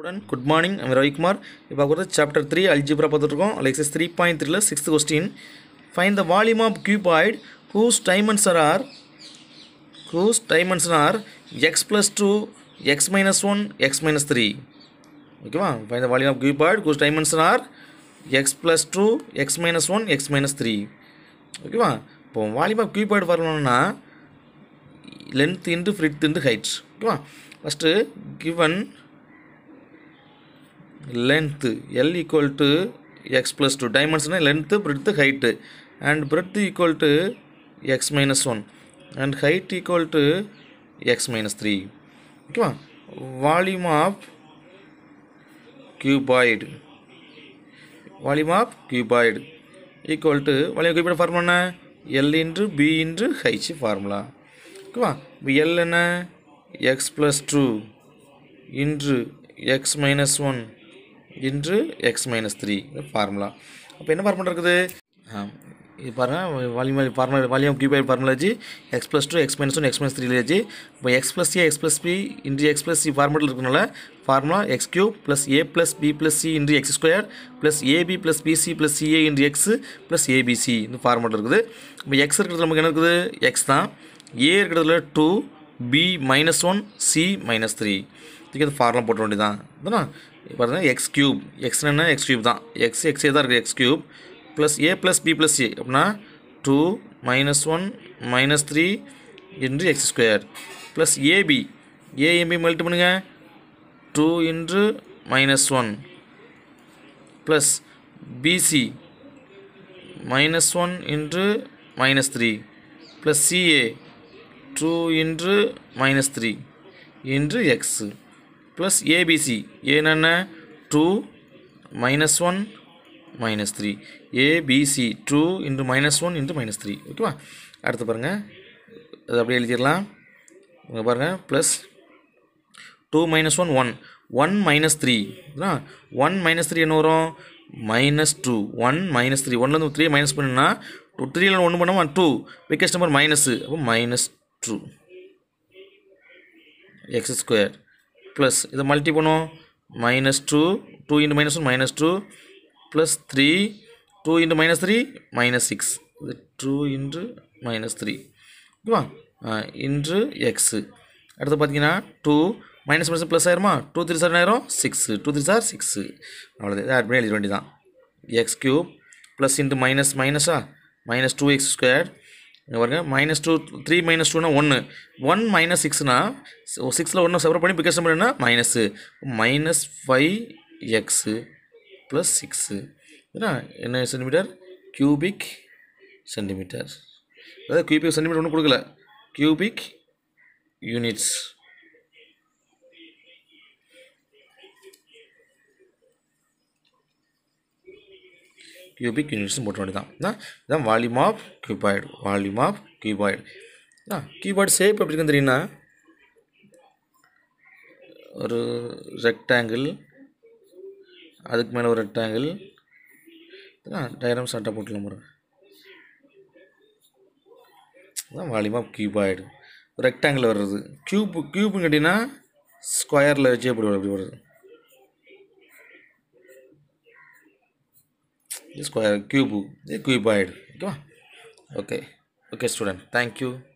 student good morning I'm Ravikumar இப்போ கூட chapter three algebra பார்த்துட்ருக்கோம் லெக்ஸஸ் த்ரீ பாயிண்ட் த்ரீல sixth question find the volume of cuboid whose dimensions are whose dimension are x plus two x minus one x minus three ஓகேவா find the volume of cuboid whose dimension are x plus two x minus one x minus three ஓகேவா இப்போ volume of cuboid வரணும்னா length into breadth into height ஓகேவா first given length L equal to x plus two டைமென்ஷனாக length breadth height and breadth equal to x minus one and height equal to x minus three ஓகேவா volume of cuboid volume of cuboid equal to volume cuboid form என்ன L into B into H formula ஓகேவா இப்போ L என்ன x plus two into x minus one into x minus three formula அப்போ என்ன formula இருக்குது இது பாருங்கள் volume formula volume கியூபை by formula x plus two x minus one x minus three லேஜி இப்போ x plus a x plus b into x plus c formula இருக்கிறனால formula x cube plus a plus b plus c into x square plus AB plus BC plus CA into x plus ABC இந்த formula இருக்குது இப்போ X இருக்கிறது நமக்கு என்ன இருக்குது X தான் a இருக்கிறதுல two B minus one C minus three தூக்கி அது ஃபார்லாம் போட்ட வேண்டியதான் தானே பார்த்தீங்கன்னா எக்ஸ் கியூப் எக்ஸ்னா எக்ஸ் கியூப் தான் எக்ஸ் எக்ஸே தான் இருக்குது x cube plus a plus b plus c அப்படின்னா two minus one minus three into x square plus AB ஏஎம்பி மெல்ட் பண்ணுங்கள் two into minus one plus BC minus one into minus three plus CA two into minus three into x plus ABC என்னென்ன two minus one minus three ABC two into minus one into minus three ஓகேவா அடுத்து பாருங்கள் அது அப்படியே எழுதிடலாம் இங்கே பாருங்கள் plus two minus one one one minus three one minus three என்ன வரும் minus two one minus three ஒன்லேருந்து த்ரீ மைனஸ் பண்ணுன்னா டூ த்ரீ ஒன்று பண்ணோமா டூ பிக்கஸ்ட் நம்பர் மைனஸு அப்போ minus two x square plus இதை மல்டி பண்ணுவோம் minus two two into minus one minus two plus three two into minus three minus six இது two into minus three ஓகேவா into x அடுத்து பார்த்தீங்கன்னா two minus minus plus ஆயிருமா two three சார் ஆயிரும் six two three சார் six அவ்வளோதான் add பண்ணி எழுத வேண்டியதான் x cube plus into minus மைனஸா மைனஸ் டூ எக்ஸ் ஸ்கொயர் இங்கே பாருங்கள் மைனஸ் டூ த்ரீ மைனஸ் டூனா ஒன்று ஒன் மைனஸ் சிக்ஸ்னா சிக்ஸில் ஒன்று செப்பரேட் பண்ணி பிக்கஸ் பண்ணா minus minus five x plus six ஏன்னா என்ன சென்டிமீட்டர் கியூபிக் சென்டிமீட்டர் அதாவது கியூபிக் சென்டிமீட்டர் ஒன்றும் கொடுக்கல கியூபிக் யூனிட்ஸ் கியூபிக் யூனிட்ஸ்னு போட்ட வேண்டியதான் இதுதான் volume of cuboid volume of cuboid ஆ கியூபாய்டு ஷேப் எப்படி இருக்குன்னு தெரியும்னா ஒரு ரெக்டாங்கிள் அதுக்கு மேலே ஒரு ரெக்டாங்கிள் டயரம் சட்டை போட்டுலாம் முறை அதான் வால்யூம் ஆஃப் கியூபாய்டு ரெக்டாங்கிள் வர்றது க்யூப் க்யூப்னு கேட்டிங்கன்னா ஸ்கொயரில் வச்சே போடுவோம் அப்படி வருது square cube cuboid okay okay okay student thank you